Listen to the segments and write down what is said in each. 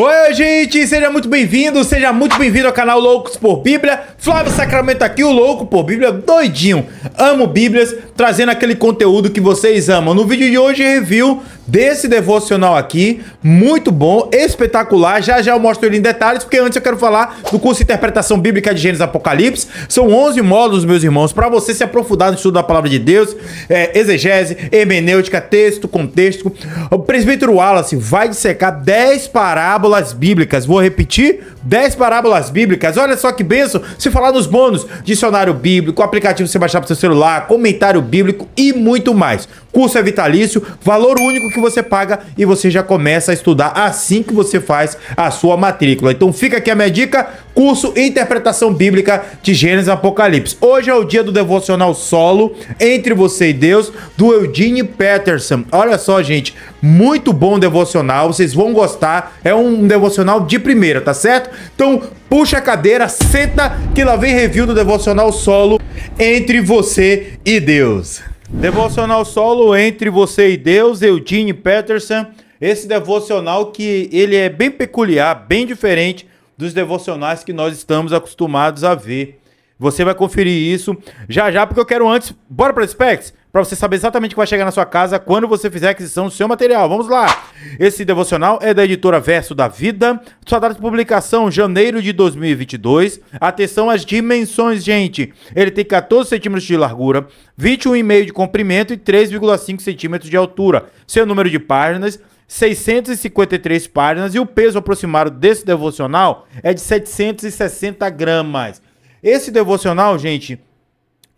Oi, gente! Seja muito bem-vindo, seja muito bem-vindo ao canal Loucos por Bíblia. Flávio Sacramento aqui, o Louco por Bíblia, doidinho. Amo Bíblias, trazendo aquele conteúdo que vocês amam. No vídeo de hoje, review desse devocional aqui, muito bom, espetacular. Já já eu mostro ele em detalhes, porque antes eu quero falar do curso de Interpretação Bíblica de Gênesis Apocalipse. São 11 módulos, meus irmãos, para você se aprofundar no estudo da Palavra de Deus, é, exegese, hermenêutica, texto, contexto. O presbítero Wallace vai dissecar 10 parábolas bíblicas. Vou repetir, 10 parábolas bíblicas. Olha só que benção, se falar nos bônus, dicionário bíblico, aplicativo você baixar para seu celular, comentário bíblico e muito mais curso é vitalício, valor único que você paga e você já começa a estudar assim que você faz a sua matrícula. Então fica aqui a minha dica, curso Interpretação Bíblica de Gênesis Apocalipse. Hoje é o dia do devocional solo Entre Você e Deus, do Eudine Peterson. Olha só, gente, muito bom devocional, vocês vão gostar. É um devocional de primeira, tá certo? Então puxa a cadeira, senta que lá vem review do devocional solo Entre Você e Deus. Devocional solo entre você e Deus, Eugene Peterson. Esse devocional que ele é bem peculiar, bem diferente dos devocionais que nós estamos acostumados a ver. Você vai conferir isso já já, porque eu quero antes. Bora para o Specs? Para você saber exatamente o que vai chegar na sua casa quando você fizer a aquisição do seu material. Vamos lá! Esse devocional é da editora Verso da Vida, sua data de publicação janeiro de 2022. Atenção às dimensões, gente. Ele tem 14 centímetros de largura, 21,5 de comprimento e 3,5 centímetros de altura. Seu número de páginas 653 páginas e o peso aproximado desse devocional é de 760 gramas. Esse devocional, gente,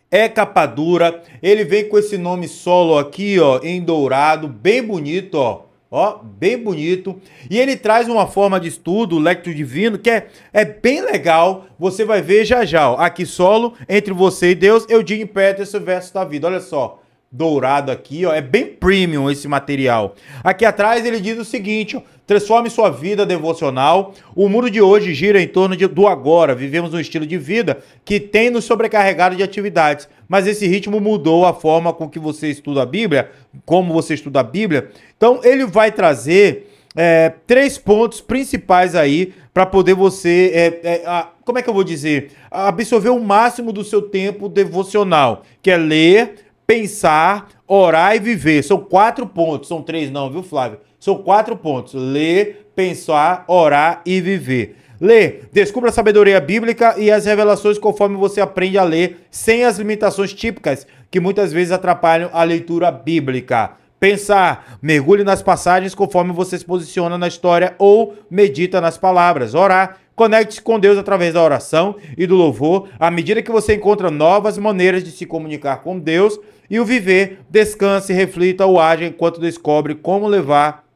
é capa dura. Ele vem com esse nome solo aqui, ó, em dourado, bem bonito, ó. Ó, bem bonito. E ele traz uma forma de estudo, o Lectio Divino, que é, é bem legal. Você vai ver já já. Ó. Aqui solo, entre você e Deus, Eugene Peterson, verso da vida. Olha só, dourado aqui, ó. É bem premium esse material. Aqui atrás ele diz o seguinte, ó. Transforme sua vida devocional. O mundo de hoje gira em torno de, do agora. Vivemos um estilo de vida que tem nos sobrecarregado de atividades. Mas esse ritmo mudou a forma com que você estuda a Bíblia, como você estuda a Bíblia. Então, ele vai trazer é, três pontos principais aí para poder você, é, é, a, como é que eu vou dizer, absorver o máximo do seu tempo devocional, que é ler, pensar, orar e viver. São quatro pontos, são três não, viu Flávio? São quatro pontos: ler, pensar, orar e viver. Ler, descubra a sabedoria bíblica e as revelações conforme você aprende a ler, sem as limitações típicas que muitas vezes atrapalham a leitura bíblica. Pensar, mergulhe nas passagens conforme você se posiciona na história ou medita nas palavras. Orar, conecte-se com Deus através da oração e do louvor, à medida que você encontra novas maneiras de se comunicar com Deus e o viver, descanse, reflita ou age enquanto descobre como levar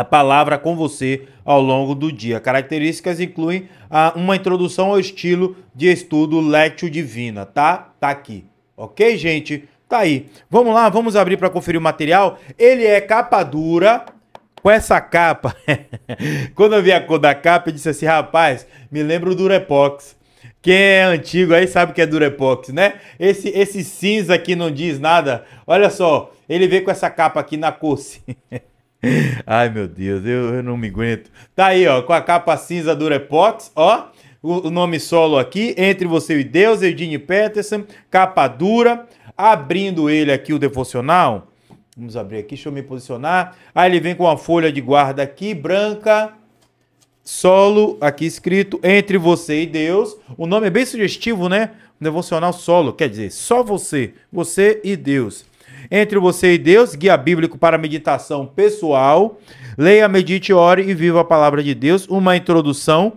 a palavra com você ao longo do dia. Características incluem ah, uma introdução ao estilo de estudo Lectio Divina, tá? Tá aqui. Ok, gente? Tá aí. Vamos lá, vamos abrir para conferir o material. Ele é capa dura, com essa capa. Quando eu vi a cor da capa, eu disse assim: rapaz, me lembro do Durepox. Quem é antigo aí sabe que é Durepox, né? Esse, esse cinza aqui não diz nada. Olha só, ele veio com essa capa aqui na cor. Ai, meu Deus, eu, eu, não me aguento. Tá aí, ó, com a capa cinza do Repox, ó. O, o, nome solo aqui, Entre Você e Deus, Eugene Peterson, capa dura. Abrindo ele aqui, o devocional. Vamos abrir aqui, deixa eu me posicionar. Aí ele vem com uma folha de guarda aqui, branca. Solo, aqui escrito, Entre Você e Deus. O nome é bem sugestivo, né? Devocional solo, quer dizer, só você, você e Deus entre você e Deus, guia bíblico para meditação pessoal. Leia, medite, ore e viva a palavra de Deus. Uma introdução.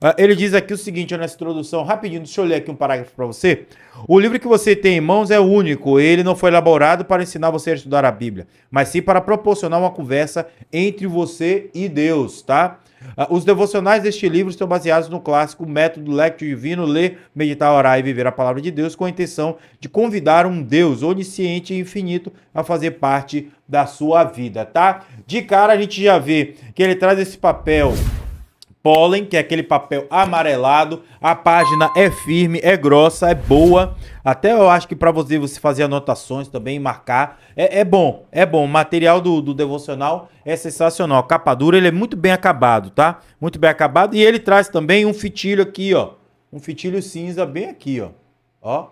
Ah, ele diz aqui o seguinte, nessa introdução, rapidinho, deixa eu ler aqui um parágrafo para você. O livro que você tem em mãos é único, ele não foi elaborado para ensinar você a estudar a Bíblia, mas sim para proporcionar uma conversa entre você e Deus, tá? Ah, os devocionais deste livro estão baseados no clássico método Lectio Divino, ler, meditar, orar e viver a palavra de Deus, com a intenção de convidar um Deus onisciente e infinito a fazer parte da sua vida, tá? De cara a gente já vê que ele traz esse papel pólen, que é aquele papel amarelado. A página é firme, é grossa, é boa. Até eu acho que para você, você fazer anotações também, marcar, é, é bom, é bom. O material do, do devocional é sensacional. A capa dura, ele é muito bem acabado, tá? Muito bem acabado. E ele traz também um fitilho aqui, ó. Um fitilho cinza bem aqui, ó. Ó,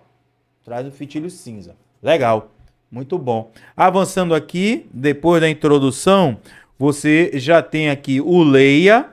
traz um fitilho cinza. Legal, muito bom. Avançando aqui, depois da introdução, você já tem aqui o leia,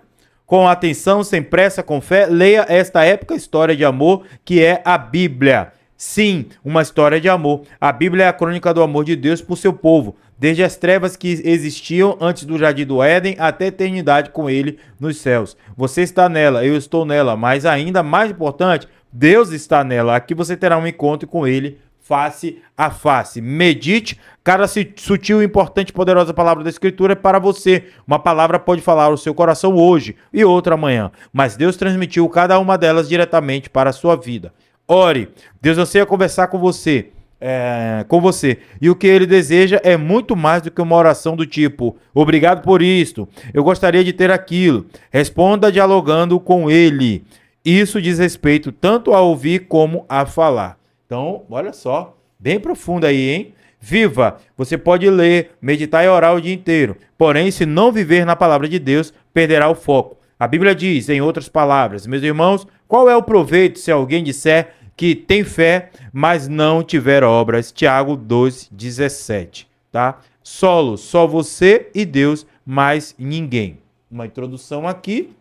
com atenção, sem pressa, com fé, leia esta épica história de amor que é a Bíblia. Sim, uma história de amor. A Bíblia é a crônica do amor de Deus por seu povo, desde as trevas que existiam antes do jardim do Éden até a eternidade com ele nos céus. Você está nela, eu estou nela, mas ainda mais importante, Deus está nela. Aqui você terá um encontro com ele face a face. Medite, cada sutil, importante, poderosa palavra da Escritura é para você. Uma palavra pode falar o seu coração hoje e outra amanhã, mas Deus transmitiu cada uma delas diretamente para a sua vida. Ore, Deus anseia conversar com você. É, com você. E o que ele deseja é muito mais do que uma oração do tipo: obrigado por isto, eu gostaria de ter aquilo. Responda dialogando com ele. Isso diz respeito tanto a ouvir como a falar. Então, olha só, bem profundo aí, hein? Viva! Você pode ler, meditar e orar o dia inteiro. Porém, se não viver na palavra de Deus, perderá o foco. A Bíblia diz, em outras palavras, meus irmãos, qual é o proveito se alguém disser que tem fé, mas não tiver obras? Tiago 2:17, tá? Solo, só você e Deus, mais ninguém. Uma introdução aqui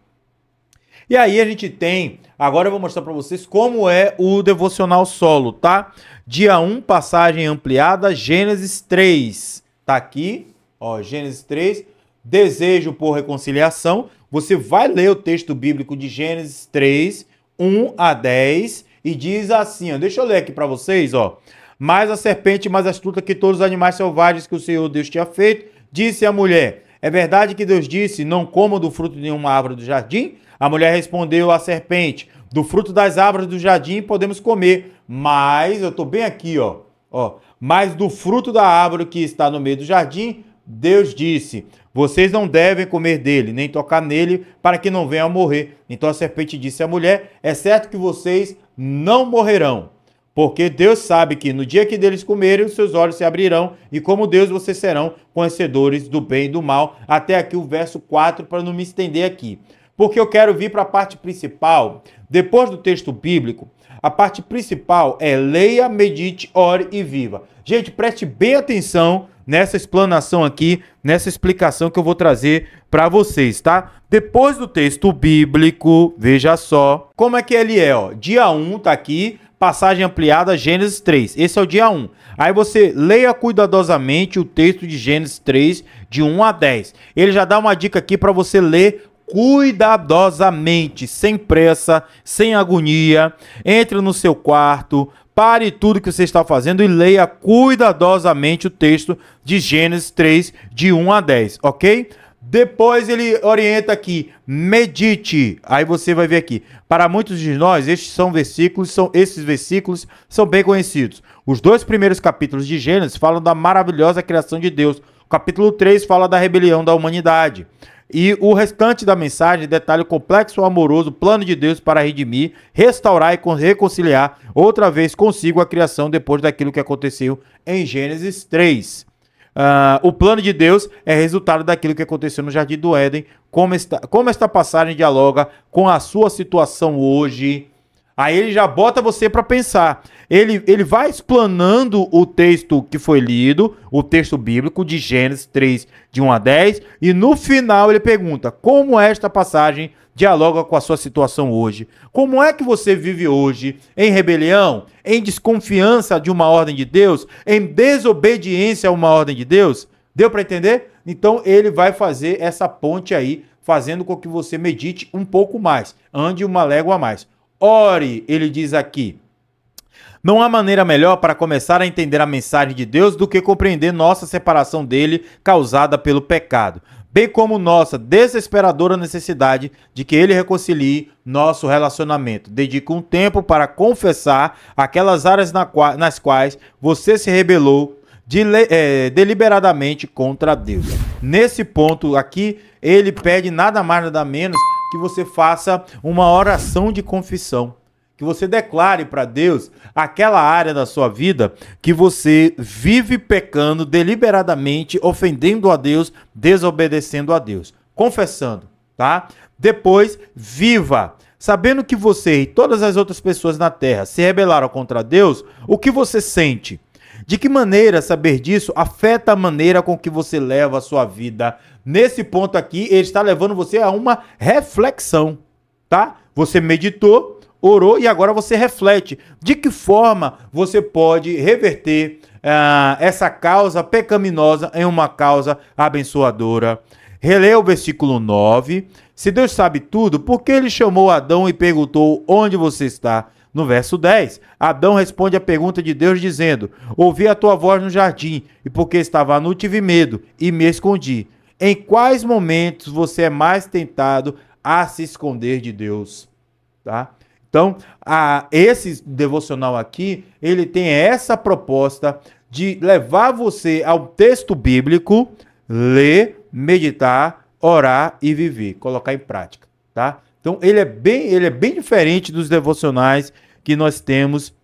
e aí a gente tem, agora eu vou mostrar para vocês como é o devocional solo, tá? Dia 1, passagem ampliada, Gênesis 3. Tá aqui, ó, Gênesis 3, desejo por reconciliação. Você vai ler o texto bíblico de Gênesis 3, 1 a 10 e diz assim, ó, deixa eu ler aqui para vocês, ó. Mais a serpente mais astuta que todos os animais selvagens que o Senhor Deus tinha feito, disse à mulher: É verdade que Deus disse: Não coma do fruto de nenhuma árvore do jardim? A mulher respondeu à serpente: Do fruto das árvores do jardim podemos comer, mas eu estou bem aqui, ó, ó. Mas do fruto da árvore que está no meio do jardim, Deus disse: Vocês não devem comer dele, nem tocar nele, para que não venham a morrer. Então a serpente disse à mulher: É certo que vocês não morrerão. Porque Deus sabe que no dia que deles comerem, os seus olhos se abrirão, e como Deus vocês serão conhecedores do bem e do mal. Até aqui o verso 4, para não me estender aqui porque eu quero vir para a parte principal. Depois do texto bíblico, a parte principal é leia, medite, ore e viva. Gente, preste bem atenção nessa explanação aqui, nessa explicação que eu vou trazer para vocês, tá? Depois do texto bíblico, veja só como é que ele é, ó. Dia 1 tá aqui, passagem ampliada Gênesis 3. Esse é o dia 1. Aí você leia cuidadosamente o texto de Gênesis 3, de 1 a 10. Ele já dá uma dica aqui para você ler cuidadosamente, sem pressa, sem agonia. Entre no seu quarto, pare tudo que você está fazendo e leia cuidadosamente o texto de Gênesis 3, de 1 a 10, ok? Depois ele orienta aqui, medite. Aí você vai ver aqui. Para muitos de nós, estes são versículos, são esses versículos são bem conhecidos. Os dois primeiros capítulos de Gênesis falam da maravilhosa criação de Deus. O capítulo 3 fala da rebelião da humanidade. E o restante da mensagem detalha o complexo amoroso plano de Deus para redimir, restaurar e reconciliar outra vez consigo a criação depois daquilo que aconteceu em Gênesis 3. Uh, ah, o plano de Deus é resultado daquilo que aconteceu no Jardim do Éden, como como esta passagem dialoga com a sua situação hoje Aí ele já bota você para pensar. Ele, ele vai explanando o texto que foi lido, o texto bíblico de Gênesis 3, de 1 a 10, e no final ele pergunta: como é esta passagem dialoga com a sua situação hoje? Como é que você vive hoje? Em rebelião? Em desconfiança de uma ordem de Deus? Em desobediência a uma ordem de Deus? Deu para entender? Então ele vai fazer essa ponte aí, fazendo com que você medite um pouco mais, ande uma légua a mais. Ore, ele diz aqui. Não há maneira melhor para começar a entender a mensagem de Deus do que compreender nossa separação dele causada pelo pecado, bem como nossa desesperadora necessidade de que ele reconcilie nosso relacionamento. dedica um tempo para confessar aquelas áreas nas quais você se rebelou de, é, eh, deliberadamente contra Deus. Nesse ponto aqui, ele pede nada mais nada menos que você faça uma oração de confissão. Que você declare para Deus aquela área da sua vida que você vive pecando deliberadamente, ofendendo a Deus, desobedecendo a Deus. Confessando, tá? Depois, viva sabendo que você e todas as outras pessoas na terra se rebelaram contra Deus, o que você sente? De que maneira saber disso afeta a maneira com que você leva a sua vida? Nesse ponto aqui, ele está levando você a uma reflexão, tá? Você meditou, orou e agora você reflete. De que forma você pode reverter uh, essa causa pecaminosa em uma causa abençoadora? Releia o versículo 9. Se Deus sabe tudo, por que ele chamou Adão e perguntou onde você está? No verso 10, Adão responde à pergunta de Deus dizendo: Ouvi a tua voz no jardim, e porque estava nu tive medo e me escondi. Em quais momentos você é mais tentado a se esconder de Deus? Tá? Então, a, esse devocional aqui, ele tem essa proposta de levar você ao texto bíblico, ler, meditar, orar e viver, colocar em prática, tá? Então ele é bem, ele é bem diferente dos devocionais que nós temos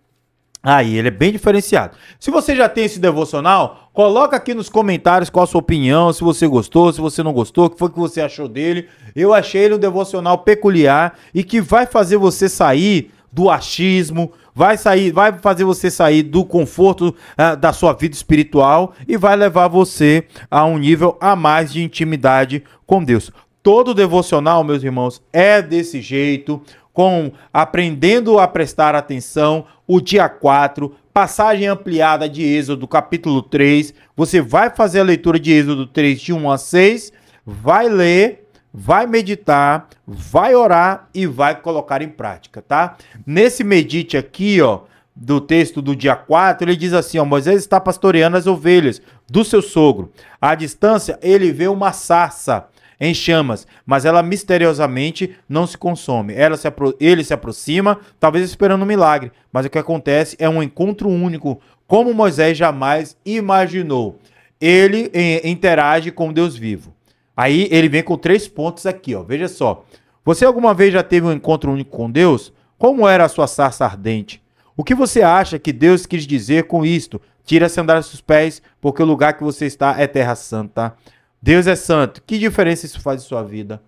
aí. Ele é bem diferenciado. Se você já tem esse devocional, coloca aqui nos comentários qual a sua opinião, se você gostou, se você não gostou, o que foi que você achou dele. Eu achei ele um devocional peculiar e que vai fazer você sair do achismo, vai sair, vai fazer você sair do conforto uh, da sua vida espiritual e vai levar você a um nível a mais de intimidade com Deus. Todo devocional, meus irmãos, é desse jeito, com aprendendo a prestar atenção, o dia 4, passagem ampliada de Êxodo, capítulo 3. Você vai fazer a leitura de Êxodo 3, de 1 a 6, vai ler vai meditar, vai orar e vai colocar em prática, tá? Nesse medite aqui, ó, do texto do dia 4, ele diz assim, ó, Moisés está pastoreando as ovelhas do seu sogro. À distância, ele vê uma sarça em chamas, mas ela misteriosamente não se consome. Ela se ele se aproxima, talvez esperando um milagre, mas o que acontece é um encontro único, como Moisés jamais imaginou. Ele eh, interage com Deus vivo. Aí ele vem com três pontos aqui, ó. Veja só. Você alguma vez já teve um encontro único com Deus? Como era a sua sarça ardente? O que você acha que Deus quis dizer com isto? Tira as sandálias dos pés, porque o lugar que você está é terra santa. Deus é santo. Que diferença isso faz em sua vida?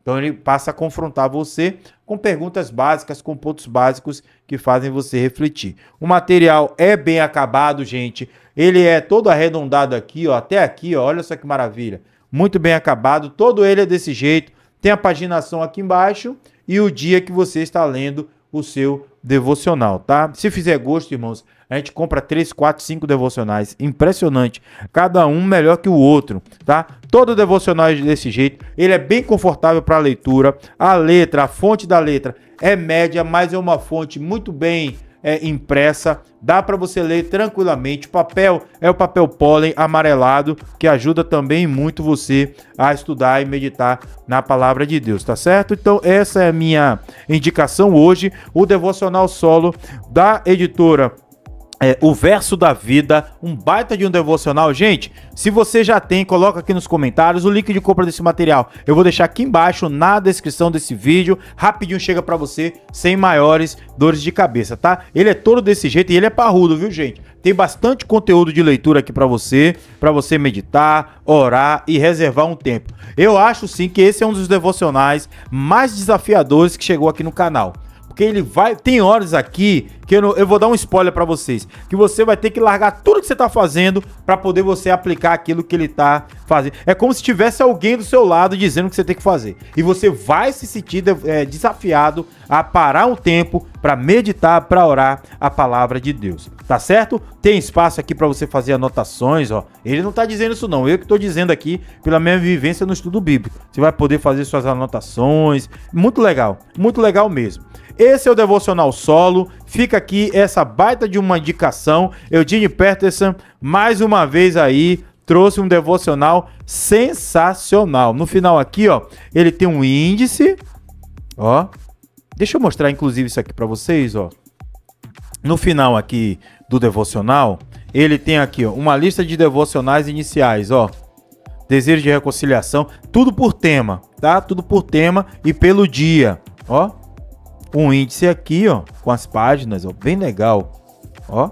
Então ele passa a confrontar você com perguntas básicas, com pontos básicos que fazem você refletir. O material é bem acabado, gente. Ele é todo arredondado aqui, ó, até aqui, ó. Olha só que maravilha. Muito bem acabado. Todo ele é desse jeito. Tem a paginação aqui embaixo e o dia que você está lendo o seu devocional, tá? Se fizer gosto, irmãos, a gente compra 3, 4, 5 devocionais. Impressionante. Cada um melhor que o outro, tá? Todo devocional é desse jeito. Ele é bem confortável para leitura. A letra, a fonte da letra é média, mas é uma fonte muito bem é impressa, dá para você ler tranquilamente. O papel é o papel pólen amarelado, que ajuda também muito você a estudar e meditar na palavra de Deus, tá certo? Então, essa é a minha indicação hoje, o devocional solo da editora é, o verso da vida, um baita de um devocional. Gente, se você já tem, coloca aqui nos comentários o link de compra desse material. Eu vou deixar aqui embaixo na descrição desse vídeo. Rapidinho chega para você, sem maiores dores de cabeça, tá? Ele é todo desse jeito e ele é parrudo, viu, gente? Tem bastante conteúdo de leitura aqui para você, para você meditar, orar e reservar um tempo. Eu acho sim que esse é um dos devocionais mais desafiadores que chegou aqui no canal porque ele vai. Tem horas aqui que eu, não, eu vou dar um spoiler para vocês, que você vai ter que largar tudo que você tá fazendo para poder você aplicar aquilo que ele tá fazendo. É como se tivesse alguém do seu lado dizendo o que você tem que fazer. E você vai se sentir é, desafiado a parar um tempo para meditar, para orar a palavra de Deus. Tá certo? Tem espaço aqui para você fazer anotações, ó. Ele não tá dizendo isso não, eu que tô dizendo aqui pela minha vivência no estudo bíblico. Você vai poder fazer suas anotações. Muito legal, muito legal mesmo. Esse é o devocional solo fica aqui essa baita de uma indicação. Eugene Peterson, mais uma vez aí, trouxe um devocional sensacional. No final aqui, ó, ele tem um índice, ó. Deixa eu mostrar inclusive isso aqui para vocês, ó. No final aqui do devocional, ele tem aqui, ó, uma lista de devocionais iniciais, ó. Desejo de reconciliação, tudo por tema, tá? Tudo por tema e pelo dia, ó um índice aqui, ó, com as páginas, ó, bem legal, ó.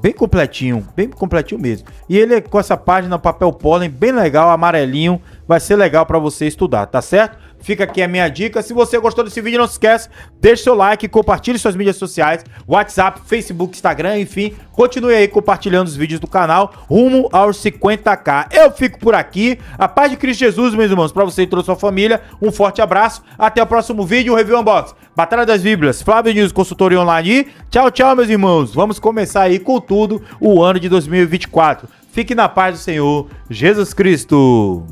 Bem completinho, bem completinho mesmo. E ele é com essa página papel pólen bem legal, amarelinho, vai ser legal para você estudar, tá certo? Fica aqui a minha dica. Se você gostou desse vídeo, não se esquece, deixe seu like, compartilhe suas mídias sociais, WhatsApp, Facebook, Instagram, enfim. Continue aí compartilhando os vídeos do canal rumo aos 50k. Eu fico por aqui. A paz de Cristo Jesus, meus irmãos, para você e toda a sua família. Um forte abraço. Até o próximo vídeo, Review Unbox. Batalha das Bíblias, Flávio News, consultoria online. Tchau, tchau, meus irmãos. Vamos começar aí com tudo o ano de 2024. Fique na paz do Senhor Jesus Cristo.